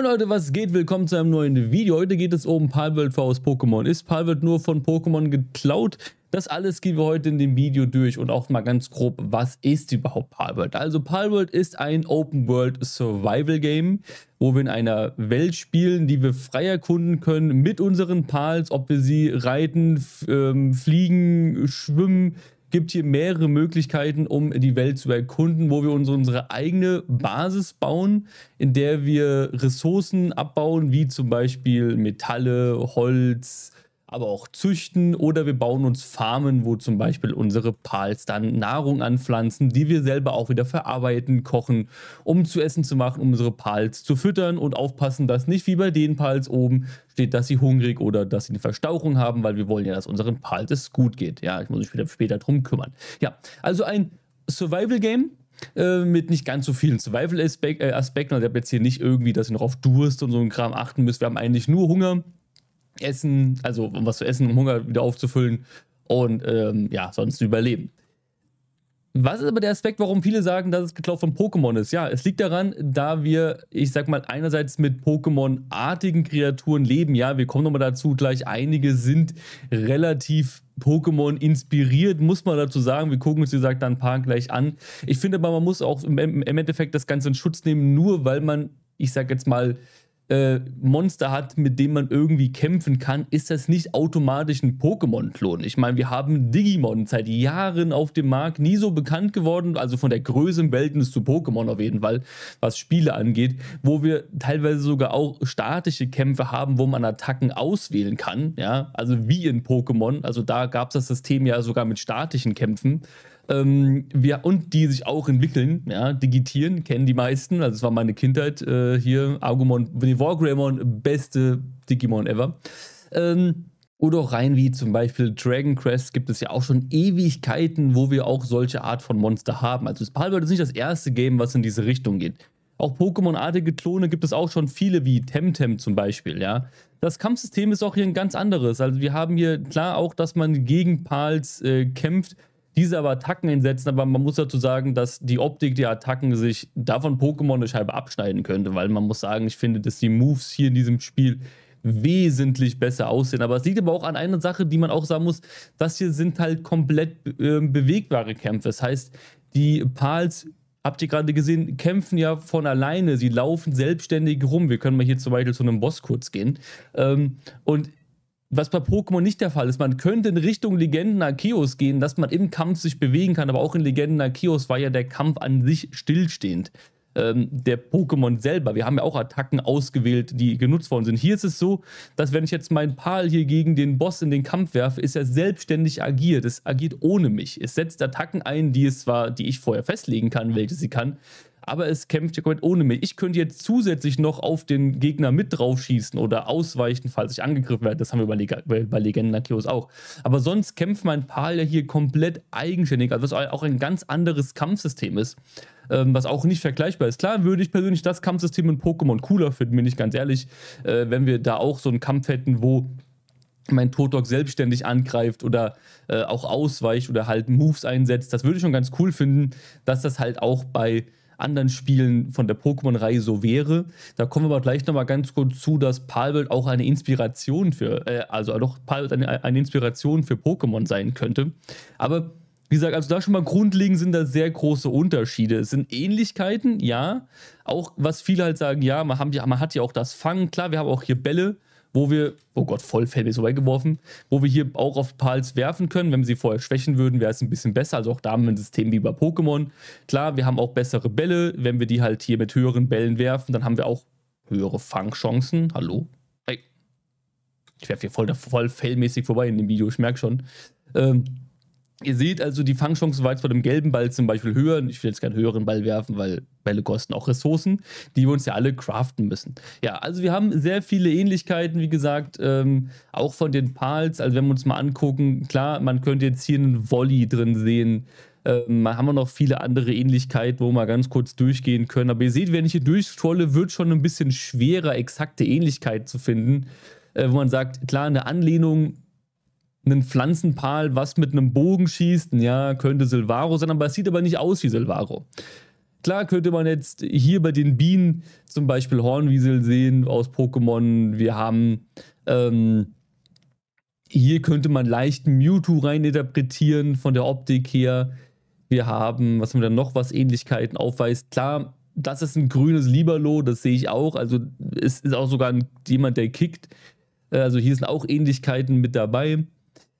Moin Leute, was geht? Willkommen zu einem neuen Video. Heute geht es um Palworld vs. Pokémon. Ist Palworld nur von Pokémon geklaut? Das alles gehen wir heute in dem Video durch und auch mal ganz grob, was ist überhaupt Palworld? Also Palworld ist ein Open-World-Survival-Game, wo wir in einer Welt spielen, die wir frei erkunden können mit unseren Pals, ob wir sie reiten, ähm, fliegen, schwimmen, gibt hier mehrere Möglichkeiten, um die Welt zu erkunden, wo wir uns unsere eigene Basis bauen, in der wir Ressourcen abbauen, wie zum Beispiel Metalle, Holz, aber auch züchten oder wir bauen uns Farmen, wo zum Beispiel unsere Pals dann Nahrung anpflanzen, die wir selber auch wieder verarbeiten, kochen, um zu essen zu machen, um unsere Pals zu füttern und aufpassen, dass nicht wie bei den Pals oben steht, dass sie hungrig oder dass sie eine Verstauchung haben, weil wir wollen ja, dass unseren Pals es gut geht. Ja, ich muss mich später, später drum kümmern. Ja, also ein Survival-Game, äh, mit nicht ganz so vielen Survival-Aspekten. Äh, also ich habe jetzt hier nicht irgendwie, dass ihr noch auf Durst und so einen Kram achten müsst. Wir haben eigentlich nur Hunger. Essen, also um was zu essen, um Hunger wieder aufzufüllen und ähm, ja, sonst überleben. Was ist aber der Aspekt, warum viele sagen, dass es geklaut von Pokémon ist? Ja, es liegt daran, da wir, ich sag mal, einerseits mit Pokémon-artigen Kreaturen leben. Ja, wir kommen nochmal dazu gleich. Einige sind relativ Pokémon inspiriert, muss man dazu sagen. Wir gucken uns, wie gesagt, dann ein paar gleich an. Ich finde aber, man muss auch im Endeffekt das Ganze in Schutz nehmen, nur weil man, ich sag jetzt mal, äh, Monster hat, mit dem man irgendwie kämpfen kann, ist das nicht automatisch ein Pokémon-Klon. Ich meine, wir haben Digimon seit Jahren auf dem Markt, nie so bekannt geworden, also von der Größe im Verhältnis zu Pokémon auf jeden Fall, was Spiele angeht, wo wir teilweise sogar auch statische Kämpfe haben, wo man Attacken auswählen kann, ja, also wie in Pokémon, also da gab es das System ja sogar mit statischen Kämpfen. Ähm, wir, und die sich auch entwickeln, ja, digitieren, kennen die meisten. Also es war meine Kindheit äh, hier, Argumon, nee, Wargreymon, beste Digimon ever. Ähm, oder auch rein wie zum Beispiel Dragon Quest gibt es ja auch schon Ewigkeiten, wo wir auch solche Art von Monster haben. Also es ist nicht das erste Game, was in diese Richtung geht. Auch Pokémon-artige Klone gibt es auch schon viele, wie Temtem zum Beispiel, ja. Das Kampfsystem ist auch hier ein ganz anderes. Also wir haben hier klar auch, dass man gegen Pals äh, kämpft, diese aber Attacken hinsetzen, aber man muss dazu sagen, dass die Optik der Attacken sich davon Pokémon eine Scheibe abschneiden könnte, weil man muss sagen, ich finde, dass die Moves hier in diesem Spiel wesentlich besser aussehen. Aber es liegt aber auch an einer Sache, die man auch sagen muss, das hier sind halt komplett äh, bewegbare Kämpfe. Das heißt, die Pals habt ihr gerade gesehen, kämpfen ja von alleine. Sie laufen selbstständig rum. Wir können mal hier zum Beispiel zu einem Boss kurz gehen. Ähm, und was bei Pokémon nicht der Fall ist. Man könnte in Richtung Legenden Arceus gehen, dass man im Kampf sich bewegen kann, aber auch in Legenden Arceus war ja der Kampf an sich stillstehend. Ähm, der Pokémon selber. Wir haben ja auch Attacken ausgewählt, die genutzt worden sind. Hier ist es so, dass wenn ich jetzt meinen Pal hier gegen den Boss in den Kampf werfe, ist er selbstständig agiert. Es agiert ohne mich. Es setzt Attacken ein, die es zwar, die ich vorher festlegen kann, welche sie kann, aber es kämpft ja komplett ohne mich. Ich könnte jetzt zusätzlich noch auf den Gegner mit draufschießen oder ausweichen, falls ich angegriffen werde. Das haben wir bei, Leg bei Legenden Arceus auch. Aber sonst kämpft mein Pal ja hier komplett eigenständig, also was auch ein ganz anderes Kampfsystem ist. Ähm, was auch nicht vergleichbar ist. Klar würde ich persönlich das Kampfsystem in Pokémon cooler finden, bin ich ganz ehrlich, äh, wenn wir da auch so einen Kampf hätten, wo mein Totok selbstständig angreift oder äh, auch ausweicht oder halt Moves einsetzt. Das würde ich schon ganz cool finden, dass das halt auch bei anderen Spielen von der Pokémon-Reihe so wäre. Da kommen wir aber gleich nochmal ganz kurz zu, dass Palworld auch eine Inspiration für, äh, also doch Palworld eine, eine Inspiration für Pokémon sein könnte. Aber wie gesagt, also da schon mal grundlegend sind da sehr große Unterschiede. Es sind Ähnlichkeiten, ja. Auch was viele halt sagen, ja, man, haben, man hat ja auch das Fangen. Klar, wir haben auch hier Bälle, wo wir, oh Gott, voll Fairways vorbeigeworfen, wo wir hier auch auf Pals werfen können. Wenn wir sie vorher schwächen würden, wäre es ein bisschen besser. Also auch da haben wir ein System wie bei Pokémon. Klar, wir haben auch bessere Bälle. Wenn wir die halt hier mit höheren Bällen werfen, dann haben wir auch höhere Fangchancen. Hallo? Hey. Ich werfe hier voll, voll failmäßig vorbei in dem Video, ich merke schon. Ähm, Ihr seht also, die Fangchancen weit vor dem gelben Ball zum Beispiel höher. Ich will jetzt keinen höheren Ball werfen, weil Bälle kosten auch Ressourcen, die wir uns ja alle craften müssen. Ja, also wir haben sehr viele Ähnlichkeiten, wie gesagt, ähm, auch von den Pals. Also wenn wir uns mal angucken, klar, man könnte jetzt hier einen Volley drin sehen. Ähm, haben wir noch viele andere Ähnlichkeiten, wo wir mal ganz kurz durchgehen können. Aber ihr seht, wenn ich hier durchscrolle, wird schon ein bisschen schwerer, exakte Ähnlichkeiten zu finden. Äh, wo man sagt, klar, eine Anlehnung ein Pflanzenpal, was mit einem Bogen schießt, ja, könnte Silvaro sein, aber es sieht aber nicht aus wie Silvaro. Klar könnte man jetzt hier bei den Bienen zum Beispiel Hornwiesel sehen aus Pokémon. Wir haben ähm, hier könnte man leicht Mewtwo reininterpretieren von der Optik her. Wir haben, was haben wir da noch, was Ähnlichkeiten aufweist. Klar, das ist ein grünes Liberlo, das sehe ich auch. Also es ist auch sogar ein, jemand, der kickt. Äh, also hier sind auch Ähnlichkeiten mit dabei.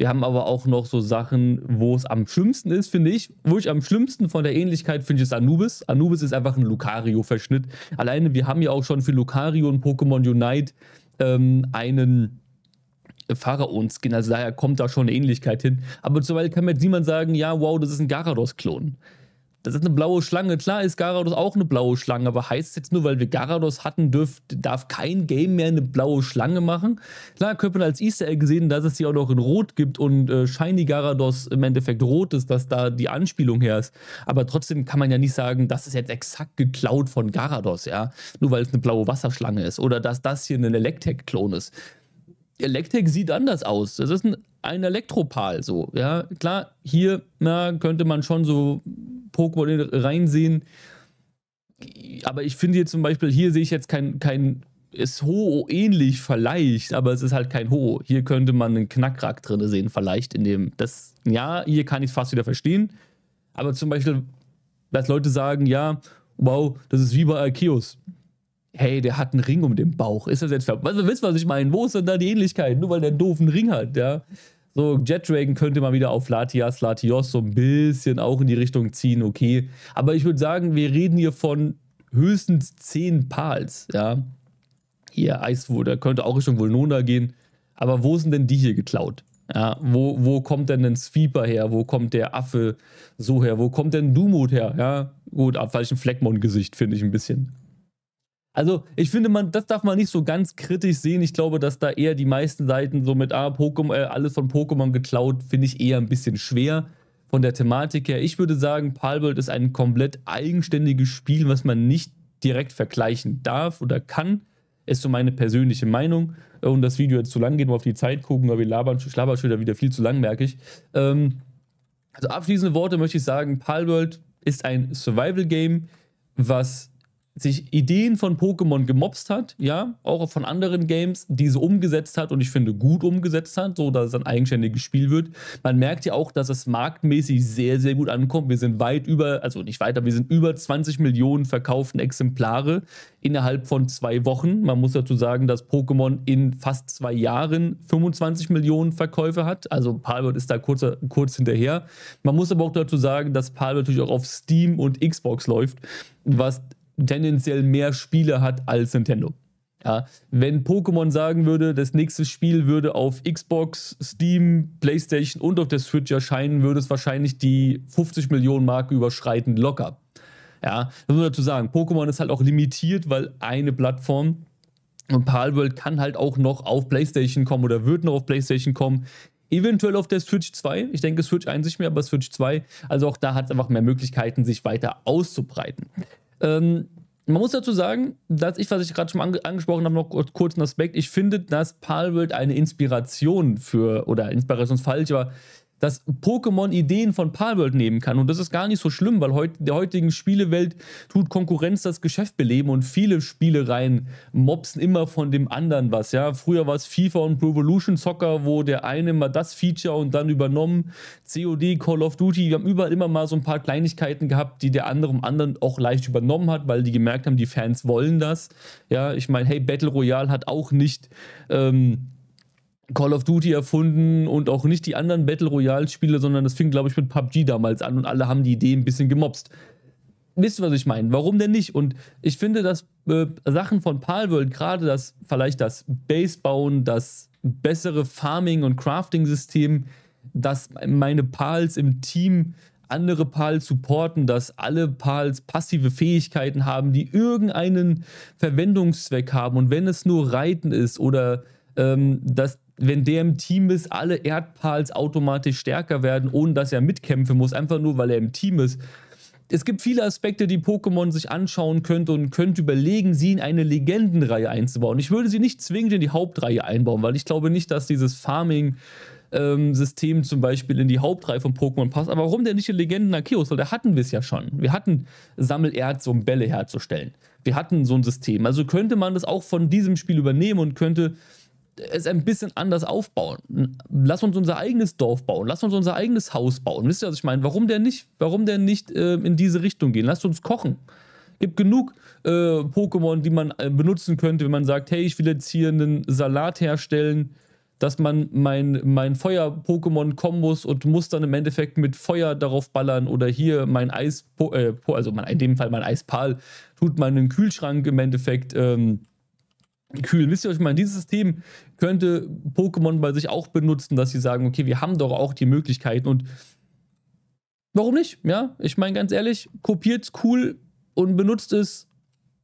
Wir haben aber auch noch so Sachen, wo es am schlimmsten ist, finde ich. Wo ich am schlimmsten von der Ähnlichkeit finde, ist Anubis. Anubis ist einfach ein Lucario-Verschnitt. Alleine, wir haben ja auch schon für Lucario und Pokémon Unite ähm, einen Pharaon-Skin. Also daher kommt da schon eine Ähnlichkeit hin. Aber zuweilen kann mir jetzt niemand sagen, ja, wow, das ist ein Garados-Klon. Das ist eine blaue Schlange. Klar ist Garados auch eine blaue Schlange, aber heißt es jetzt nur, weil wir Garados hatten, dürft, darf kein Game mehr eine blaue Schlange machen? Klar, könnte man als Easter Egg sehen, dass es die auch noch in Rot gibt und äh, Shiny Garados im Endeffekt rot ist, dass da die Anspielung her ist. Aber trotzdem kann man ja nicht sagen, das ist jetzt exakt geklaut von Garados, ja? Nur weil es eine blaue Wasserschlange ist oder dass das hier ein Electek-Klon ist. Electek sieht anders aus. Das ist ein ein Elektropal so. Ja, klar, hier na, könnte man schon so Pokémon reinsehen. Aber ich finde hier zum Beispiel, hier sehe ich jetzt kein, kein ist Ho ähnlich vielleicht, aber es ist halt kein Ho. Hier könnte man einen Knackrack drin sehen, vielleicht in dem, das, ja, hier kann ich es fast wieder verstehen. Aber zum Beispiel, dass Leute sagen, ja, wow, das ist wie bei Arceus hey, der hat einen Ring um den Bauch. Ist das jetzt ver... Also, wisst was ich meine? Wo ist denn da die Ähnlichkeit? Nur weil der einen doofen Ring hat, ja. So, Jet Dragon könnte man wieder auf Latias, Latios so ein bisschen auch in die Richtung ziehen, okay. Aber ich würde sagen, wir reden hier von höchstens 10 Pals, ja. Hier, Eiswurm, da könnte auch Richtung Volnona gehen. Aber wo sind denn die hier geklaut? Ja, wo, wo kommt denn ein Sweeper her? Wo kommt der Affe so her? Wo kommt denn Dumut her? Ja, gut, ab falschem Fleckmon-Gesicht finde ich ein bisschen. Also ich finde, man, das darf man nicht so ganz kritisch sehen. Ich glaube, dass da eher die meisten Seiten so mit, ah, Pokémon, äh, alles von Pokémon geklaut, finde ich eher ein bisschen schwer von der Thematik her. Ich würde sagen, Palworld ist ein komplett eigenständiges Spiel, was man nicht direkt vergleichen darf oder kann. Ist so meine persönliche Meinung. Äh, und das Video jetzt zu lang geht, mal auf die Zeit gucken, aber wir labern, labern schon wieder viel zu lang, merke ich. Ähm, also abschließende Worte möchte ich sagen, Palworld ist ein Survival-Game, was sich Ideen von Pokémon gemobst hat, ja, auch von anderen Games, diese umgesetzt hat und ich finde gut umgesetzt hat, so dass es ein eigenständiges Spiel wird. Man merkt ja auch, dass es marktmäßig sehr, sehr gut ankommt. Wir sind weit über, also nicht weiter, wir sind über 20 Millionen verkauften Exemplare innerhalb von zwei Wochen. Man muss dazu sagen, dass Pokémon in fast zwei Jahren 25 Millionen Verkäufe hat. Also Palworld ist da kurz, kurz hinterher. Man muss aber auch dazu sagen, dass Palworld natürlich auch auf Steam und Xbox läuft, was tendenziell mehr Spiele hat als Nintendo. Ja, wenn Pokémon sagen würde, das nächste Spiel würde auf Xbox, Steam, PlayStation und auf der Switch erscheinen, würde es wahrscheinlich die 50 Millionen Marke überschreiten, locker. Ja, das muss man dazu sagen. Pokémon ist halt auch limitiert, weil eine Plattform und Palworld kann halt auch noch auf PlayStation kommen oder wird noch auf PlayStation kommen. Eventuell auf der Switch 2. Ich denke, Switch 1 nicht mehr, aber Switch 2. Also auch da hat es einfach mehr Möglichkeiten, sich weiter auszubreiten. Ähm, man muss dazu sagen, dass ich, was ich gerade schon ange angesprochen habe, noch kurz einen Aspekt. Ich finde, dass Palworld eine Inspiration für, oder Inspiration aber dass Pokémon Ideen von Palworld nehmen kann. Und das ist gar nicht so schlimm, weil heut, der heutigen Spielewelt tut Konkurrenz das Geschäft beleben und viele Spielereien mobsen immer von dem anderen was. Ja, früher war es FIFA und Revolution Soccer, wo der eine mal das Feature und dann übernommen. COD, Call of Duty, wir haben überall immer mal so ein paar Kleinigkeiten gehabt, die der andere im anderen auch leicht übernommen hat, weil die gemerkt haben, die Fans wollen das. Ja, ich meine, hey, Battle Royale hat auch nicht ähm, Call of Duty erfunden und auch nicht die anderen Battle Royale-Spiele, sondern das fing, glaube ich, mit PUBG damals an und alle haben die Idee ein bisschen gemobst. Wisst ihr, was ich meine? Warum denn nicht? Und ich finde, dass äh, Sachen von Palworld, gerade das, vielleicht das Basebauen, das bessere Farming- und Crafting-System, dass meine Pals im Team andere Pals supporten, dass alle Pals passive Fähigkeiten haben, die irgendeinen Verwendungszweck haben. Und wenn es nur Reiten ist oder ähm, dass wenn der im Team ist, alle Erdpals automatisch stärker werden, ohne dass er mitkämpfen muss, einfach nur weil er im Team ist. Es gibt viele Aspekte, die Pokémon sich anschauen könnte und könnte überlegen, sie in eine Legendenreihe einzubauen. Ich würde sie nicht zwingend in die Hauptreihe einbauen, weil ich glaube nicht, dass dieses Farming System zum Beispiel in die Hauptreihe von Pokémon passt. Aber warum denn nicht in Legenden Arceus? Weil da hatten wir es ja schon. Wir hatten Sammelerz, um Bälle herzustellen. Wir hatten so ein System. Also könnte man das auch von diesem Spiel übernehmen und könnte es ein bisschen anders aufbauen. Lass uns unser eigenes Dorf bauen, lass uns unser eigenes Haus bauen. Wisst ihr, was ich meine? Warum denn nicht, warum denn nicht äh, in diese Richtung gehen? Lass uns kochen. Gibt genug äh, Pokémon, die man äh, benutzen könnte, wenn man sagt, hey, ich will jetzt hier einen Salat herstellen, dass man mein, mein Feuer-Pokémon kommen muss und muss dann im Endeffekt mit Feuer darauf ballern oder hier mein Eis, äh, also mein, in dem Fall mein Eispal, tut meinen Kühlschrank im Endeffekt ähm, kühlen. Wisst ihr, was ich meine? Dieses System könnte Pokémon bei sich auch benutzen, dass sie sagen, okay, wir haben doch auch die Möglichkeiten und warum nicht? Ja, ich meine ganz ehrlich, kopiert's cool und benutzt es.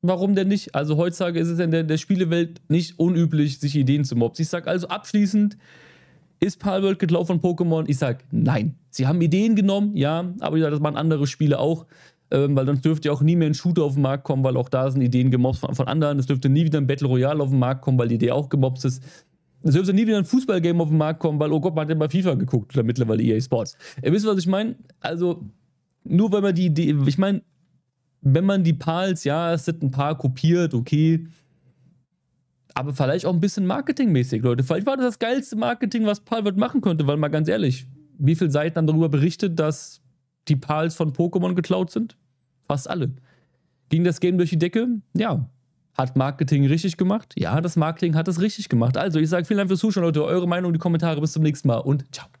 Warum denn nicht? Also heutzutage ist es in der, der Spielewelt nicht unüblich, sich Ideen zu mobben. Ich sage also abschließend, ist Palworld geklaut von Pokémon? Ich sage nein. Sie haben Ideen genommen, ja, aber das waren andere Spiele auch ähm, weil sonst dürfte ja auch nie mehr ein Shooter auf den Markt kommen, weil auch da sind Ideen gemobbt von, von anderen. Es dürfte nie wieder ein Battle Royale auf den Markt kommen, weil die Idee auch gemobbt ist. Es dürfte nie wieder ein Fußballgame auf den Markt kommen, weil, oh Gott, man hat ja bei FIFA geguckt oder mittlerweile EA Sports. Ihr wisst, was ich meine? Also, nur weil man die Idee, ich meine, wenn man die Pals, ja, es sind ein paar kopiert, okay. Aber vielleicht auch ein bisschen marketingmäßig, Leute. Vielleicht war das das geilste Marketing, was Palworth machen könnte, weil mal ganz ehrlich, wie viele Seiten haben darüber berichtet, dass die Pals von Pokémon geklaut sind? Fast alle. Ging das Game durch die Decke? Ja. Hat Marketing richtig gemacht? Ja, das Marketing hat es richtig gemacht. Also, ich sage vielen Dank fürs Zuschauen, Leute. Eure Meinung in die Kommentare. Bis zum nächsten Mal und ciao.